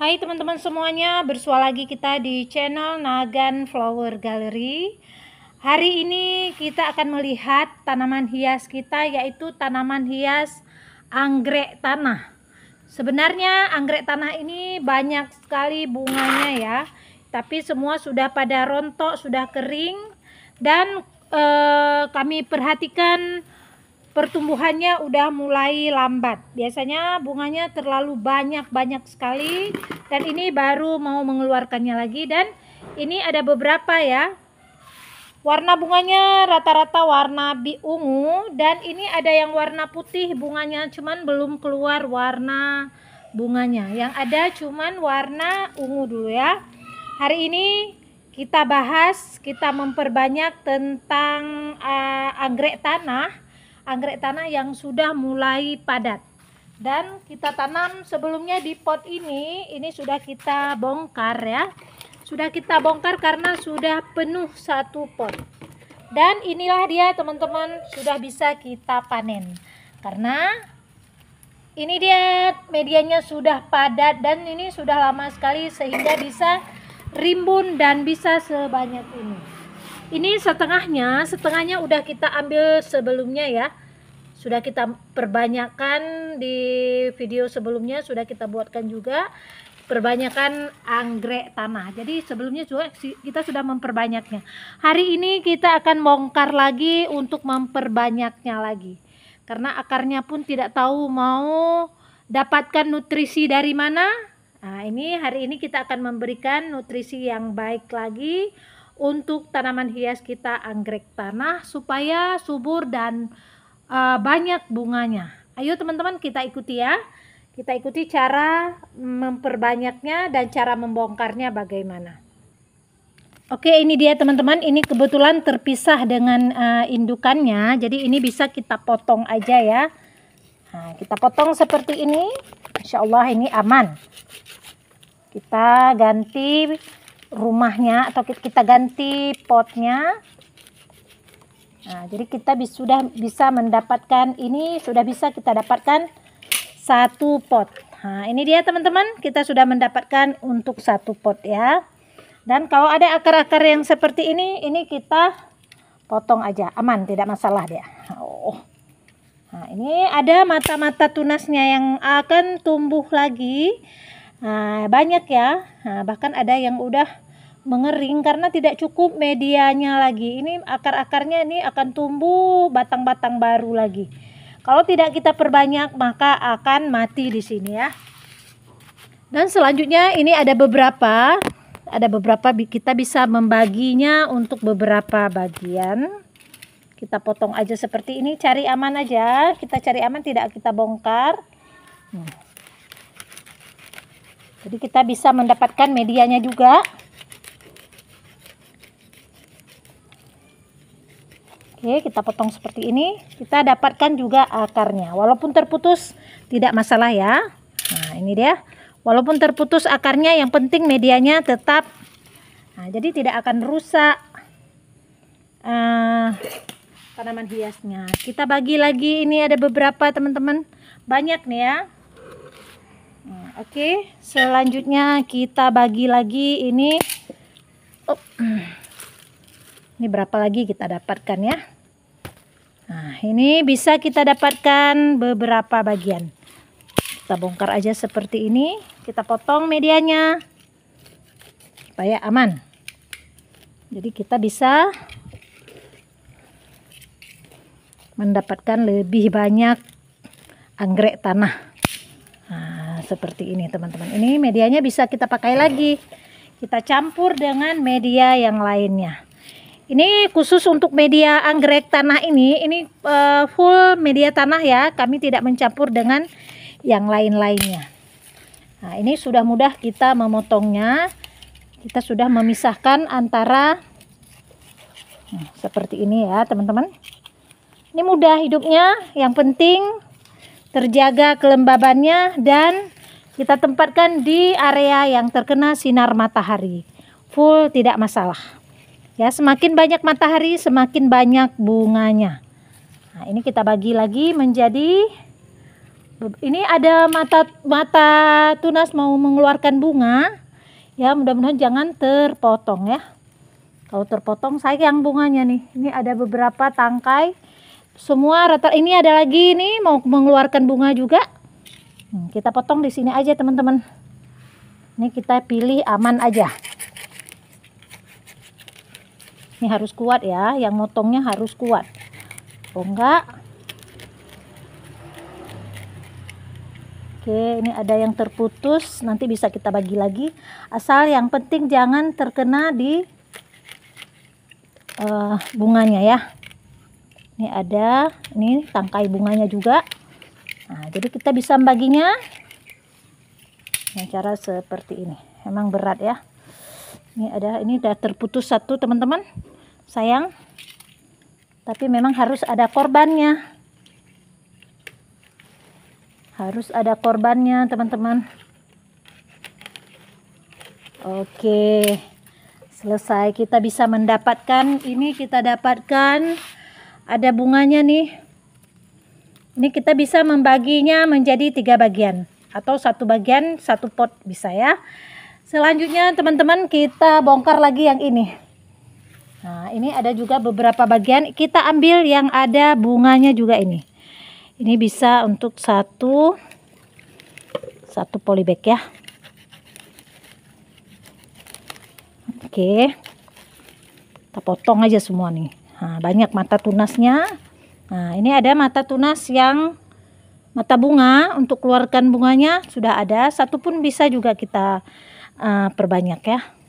Hai teman-teman semuanya, bersua lagi kita di channel Nagan Flower Gallery. Hari ini kita akan melihat tanaman hias kita yaitu tanaman hias anggrek tanah. Sebenarnya anggrek tanah ini banyak sekali bunganya ya, tapi semua sudah pada rontok, sudah kering dan eh, kami perhatikan pertumbuhannya udah mulai lambat. Biasanya bunganya terlalu banyak-banyak sekali dan ini baru mau mengeluarkannya lagi dan ini ada beberapa ya. Warna bunganya rata-rata warna bi ungu dan ini ada yang warna putih bunganya cuman belum keluar warna bunganya. Yang ada cuman warna ungu dulu ya. Hari ini kita bahas, kita memperbanyak tentang uh, anggrek tanah anggrek tanah yang sudah mulai padat dan kita tanam sebelumnya di pot ini ini sudah kita bongkar ya sudah kita bongkar karena sudah penuh satu pot dan inilah dia teman-teman sudah bisa kita panen karena ini dia medianya sudah padat dan ini sudah lama sekali sehingga bisa rimbun dan bisa sebanyak ini ini setengahnya setengahnya udah kita ambil sebelumnya ya sudah kita perbanyakkan di video sebelumnya sudah kita buatkan juga perbanyakan anggrek tanah jadi sebelumnya juga kita sudah memperbanyaknya hari ini kita akan bongkar lagi untuk memperbanyaknya lagi karena akarnya pun tidak tahu mau dapatkan nutrisi dari mana nah ini hari ini kita akan memberikan nutrisi yang baik lagi untuk tanaman hias kita anggrek tanah supaya subur dan uh, banyak bunganya. Ayo teman-teman kita ikuti ya. Kita ikuti cara memperbanyaknya dan cara membongkarnya bagaimana. Oke, ini dia teman-teman. Ini kebetulan terpisah dengan uh, indukannya. Jadi ini bisa kita potong aja ya. Nah, kita potong seperti ini. Insya Allah ini aman. Kita ganti rumahnya atau kita ganti potnya. Nah, jadi kita sudah bisa mendapatkan ini sudah bisa kita dapatkan satu pot. Nah, ini dia teman-teman, kita sudah mendapatkan untuk satu pot ya. Dan kalau ada akar-akar yang seperti ini, ini kita potong aja, aman, tidak masalah dia. Oh. Nah, ini ada mata-mata tunasnya yang akan tumbuh lagi. Nah, banyak ya. Nah, bahkan ada yang udah mengering karena tidak cukup medianya lagi. Ini akar-akarnya ini akan tumbuh batang-batang baru lagi. Kalau tidak kita perbanyak maka akan mati di sini ya. Dan selanjutnya ini ada beberapa ada beberapa kita bisa membaginya untuk beberapa bagian. Kita potong aja seperti ini, cari aman aja. Kita cari aman tidak kita bongkar. Hmm. Jadi kita bisa mendapatkan medianya juga. Oke, kita potong seperti ini. Kita dapatkan juga akarnya. Walaupun terputus, tidak masalah ya. Nah, ini dia. Walaupun terputus akarnya, yang penting medianya tetap. Nah, jadi tidak akan rusak uh, tanaman hiasnya. Kita bagi lagi. Ini ada beberapa teman-teman. Banyak nih ya. Nah, Oke, selanjutnya kita bagi lagi ini. Oh. Ini berapa lagi kita dapatkan ya. Nah, ini bisa kita dapatkan beberapa bagian. Kita bongkar aja seperti ini. Kita potong medianya. Supaya aman. Jadi kita bisa mendapatkan lebih banyak anggrek tanah nah, seperti ini teman-teman ini medianya bisa kita pakai lagi kita campur dengan media yang lainnya ini khusus untuk media anggrek tanah ini, ini uh, full media tanah ya, kami tidak mencampur dengan yang lain-lainnya. Nah, ini sudah mudah kita memotongnya. Kita sudah memisahkan antara nah, seperti ini ya, teman-teman. Ini mudah hidupnya, yang penting terjaga kelembabannya dan kita tempatkan di area yang terkena sinar matahari. Full tidak masalah. Ya, semakin banyak matahari, semakin banyak bunganya. Nah, ini kita bagi lagi menjadi ini ada mata mata tunas mau mengeluarkan bunga. Ya, mudah-mudahan jangan terpotong ya. Kalau terpotong sayang bunganya nih. Ini ada beberapa tangkai. Semua rata ini ada lagi nih mau mengeluarkan bunga juga. Hmm, kita potong di sini aja teman-teman. Ini kita pilih aman aja ini harus kuat ya yang motongnya harus kuat oh enggak Oke, ini ada yang terputus, nanti bisa kita bagi lagi. Asal yang penting jangan terkena di uh, bunganya ya. Ini ada, ini tangkai bunganya juga. Nah, jadi kita bisa membaginya dengan cara seperti ini. Emang berat ya. Ini ada, ini udah terputus satu teman-teman sayang tapi memang harus ada korbannya harus ada korbannya teman-teman oke selesai kita bisa mendapatkan ini kita dapatkan ada bunganya nih ini kita bisa membaginya menjadi tiga bagian atau satu bagian satu pot bisa ya selanjutnya teman-teman kita bongkar lagi yang ini Nah, ini ada juga beberapa bagian. Kita ambil yang ada bunganya juga ini. Ini bisa untuk satu satu polybag ya. Oke. Kita potong aja semua nih. Nah, banyak mata tunasnya. Nah, ini ada mata tunas yang mata bunga untuk keluarkan bunganya sudah ada. Satu pun bisa juga kita uh, perbanyak ya.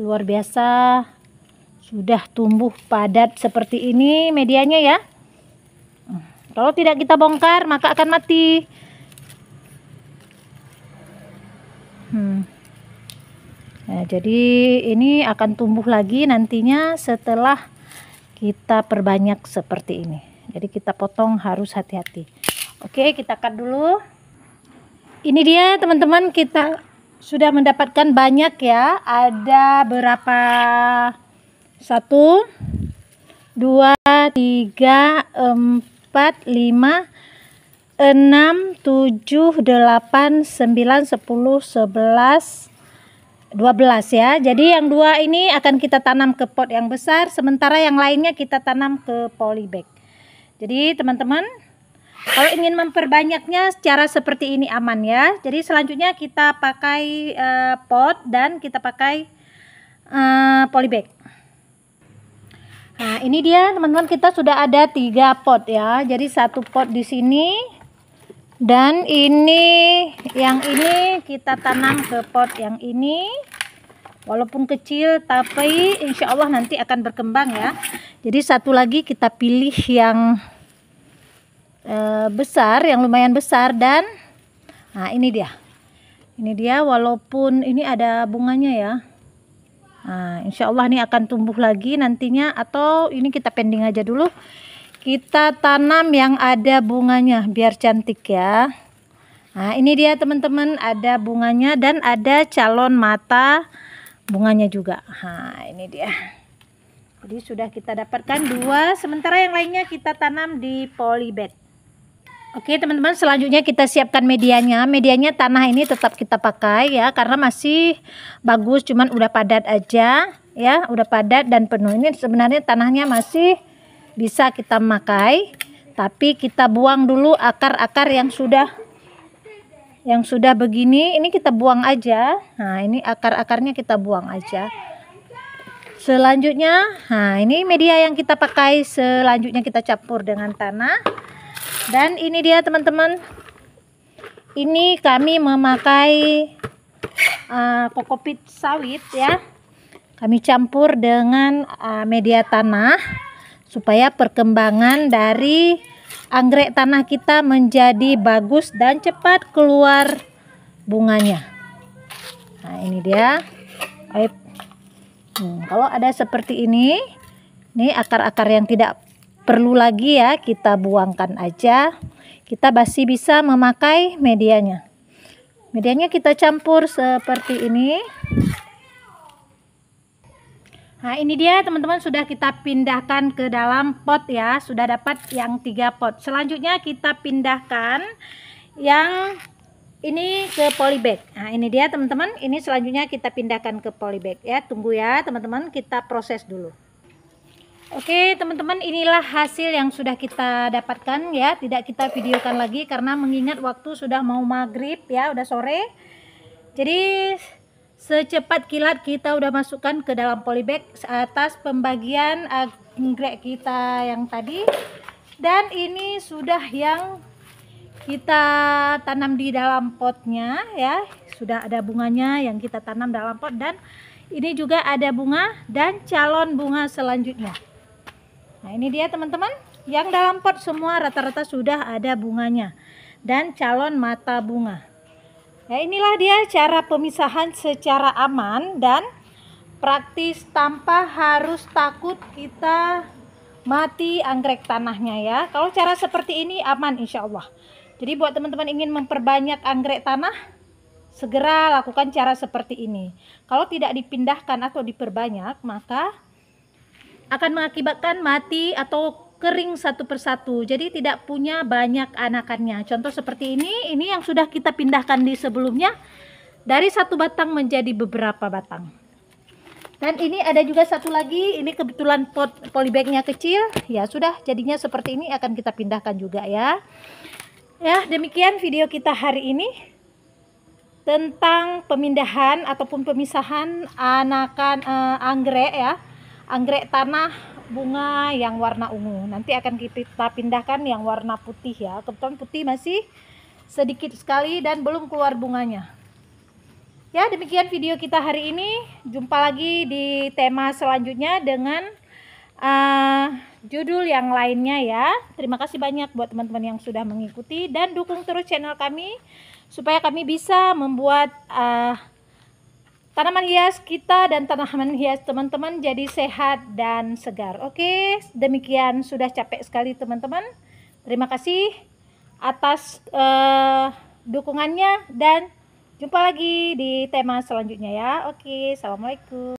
luar biasa sudah tumbuh padat seperti ini medianya ya kalau tidak kita bongkar maka akan mati hmm. nah, jadi ini akan tumbuh lagi nantinya setelah kita perbanyak seperti ini jadi kita potong harus hati-hati oke kita cut dulu ini dia teman-teman kita sudah mendapatkan banyak ya. Ada berapa? Satu, dua, tiga, empat, lima, enam, tujuh, delapan, sembilan, sepuluh, sebelas, 12 ya. Jadi yang dua ini akan kita tanam ke pot yang besar, sementara yang lainnya kita tanam ke polybag. Jadi teman-teman kalau ingin memperbanyaknya secara seperti ini aman ya. Jadi selanjutnya kita pakai uh, pot dan kita pakai uh, polybag. Nah, ini dia teman-teman kita sudah ada tiga pot ya. Jadi satu pot di sini dan ini yang ini kita tanam ke pot yang ini. Walaupun kecil tapi insya Allah nanti akan berkembang ya. Jadi satu lagi kita pilih yang Eh, besar yang lumayan besar dan nah ini dia ini dia walaupun ini ada bunganya ya nah insya Allah ini akan tumbuh lagi nantinya atau ini kita pending aja dulu kita tanam yang ada bunganya biar cantik ya nah ini dia teman-teman ada bunganya dan ada calon mata bunganya juga nah ini dia jadi sudah kita dapatkan dua sementara yang lainnya kita tanam di polybag Oke teman-teman selanjutnya kita siapkan medianya medianya tanah ini tetap kita pakai ya karena masih bagus cuman udah padat aja ya udah padat dan penuh ini sebenarnya tanahnya masih bisa kita pakai tapi kita buang dulu akar-akar yang sudah yang sudah begini ini kita buang aja nah ini akar-akarnya kita buang aja selanjutnya nah ini media yang kita pakai selanjutnya kita campur dengan tanah dan ini dia teman-teman ini kami memakai uh, eh, kokopit sawit ya kami campur dengan uh, media tanah supaya perkembangan dari anggrek tanah kita menjadi bagus dan cepat keluar bunganya nah ini dia hmm, kalau ada seperti ini ini akar-akar yang tidak perlu lagi ya kita buangkan aja kita masih bisa memakai medianya medianya kita campur seperti ini Nah ini dia teman-teman sudah kita pindahkan ke dalam pot ya Sudah dapat yang tiga pot Selanjutnya kita pindahkan yang ini ke polybag Nah ini dia teman-teman ini selanjutnya kita pindahkan ke polybag ya Tunggu ya teman-teman kita proses dulu Oke teman-teman inilah hasil yang sudah kita dapatkan ya tidak kita videokan lagi karena mengingat waktu sudah mau maghrib ya udah sore jadi secepat kilat kita udah masukkan ke dalam polybag atas pembagian anggrek eh, kita yang tadi dan ini sudah yang kita tanam di dalam potnya ya sudah ada bunganya yang kita tanam dalam pot dan ini juga ada bunga dan calon bunga selanjutnya Nah ini dia teman-teman yang dalam pot semua rata-rata sudah ada bunganya dan calon mata bunga. Ya inilah dia cara pemisahan secara aman dan praktis tanpa harus takut kita mati anggrek tanahnya ya. Kalau cara seperti ini aman insya Allah. Jadi buat teman-teman ingin memperbanyak anggrek tanah, segera lakukan cara seperti ini. Kalau tidak dipindahkan atau diperbanyak, maka akan mengakibatkan mati atau kering satu persatu jadi tidak punya banyak anakannya contoh seperti ini ini yang sudah kita pindahkan di sebelumnya dari satu batang menjadi beberapa batang dan ini ada juga satu lagi ini kebetulan pot polybagnya kecil ya sudah jadinya seperti ini akan kita pindahkan juga ya ya demikian video kita hari ini tentang pemindahan ataupun pemisahan anakan eh, anggrek ya anggrek tanah bunga yang warna ungu. Nanti akan kita pindahkan yang warna putih ya. Kebetulan putih masih sedikit sekali dan belum keluar bunganya. Ya, demikian video kita hari ini. Jumpa lagi di tema selanjutnya dengan uh, judul yang lainnya ya. Terima kasih banyak buat teman-teman yang sudah mengikuti dan dukung terus channel kami supaya kami bisa membuat uh, tanaman hias kita dan tanaman hias teman-teman jadi sehat dan segar. Oke, demikian sudah capek sekali teman-teman. Terima kasih atas uh, dukungannya dan jumpa lagi di tema selanjutnya ya. Oke, assalamualaikum.